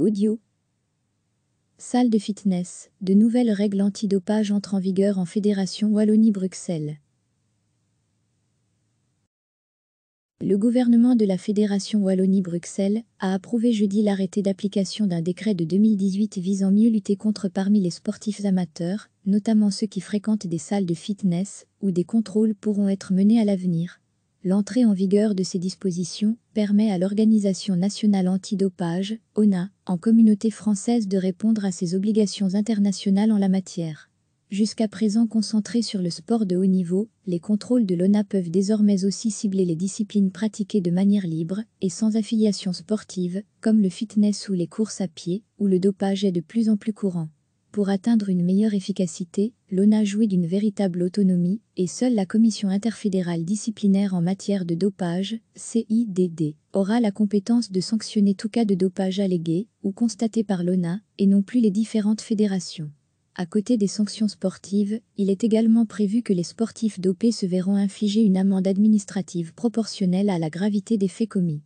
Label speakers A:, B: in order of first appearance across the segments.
A: Audio. Salle de fitness, de nouvelles règles antidopage entrent en vigueur en Fédération Wallonie-Bruxelles. Le gouvernement de la Fédération Wallonie-Bruxelles a approuvé jeudi l'arrêté d'application d'un décret de 2018 visant mieux lutter contre parmi les sportifs amateurs, notamment ceux qui fréquentent des salles de fitness, où des contrôles pourront être menés à l'avenir. L'entrée en vigueur de ces dispositions permet à l'Organisation nationale antidopage, ONA, en communauté française de répondre à ses obligations internationales en la matière. Jusqu'à présent concentrés sur le sport de haut niveau, les contrôles de l'ONA peuvent désormais aussi cibler les disciplines pratiquées de manière libre et sans affiliation sportive, comme le fitness ou les courses à pied, où le dopage est de plus en plus courant. Pour atteindre une meilleure efficacité, l'ONA jouit d'une véritable autonomie et seule la Commission interfédérale disciplinaire en matière de dopage, CIDD, aura la compétence de sanctionner tout cas de dopage allégué ou constaté par l'ONA et non plus les différentes fédérations. À côté des sanctions sportives, il est également prévu que les sportifs dopés se verront infliger une amende administrative proportionnelle à la gravité des faits commis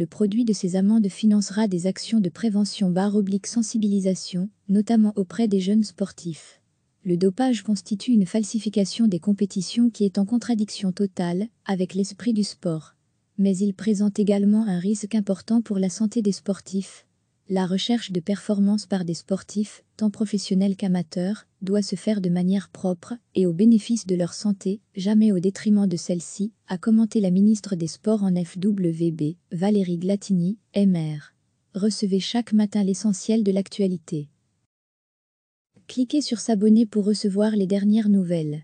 A: le produit de ces amendes financera des actions de prévention barre oblique sensibilisation, notamment auprès des jeunes sportifs. Le dopage constitue une falsification des compétitions qui est en contradiction totale avec l'esprit du sport. Mais il présente également un risque important pour la santé des sportifs, la recherche de performance par des sportifs, tant professionnels qu'amateurs, doit se faire de manière propre et au bénéfice de leur santé, jamais au détriment de celle-ci, a commenté la ministre des Sports en FWB, Valérie Glatini, MR. Recevez chaque matin l'essentiel de l'actualité. Cliquez sur s'abonner pour recevoir les dernières nouvelles.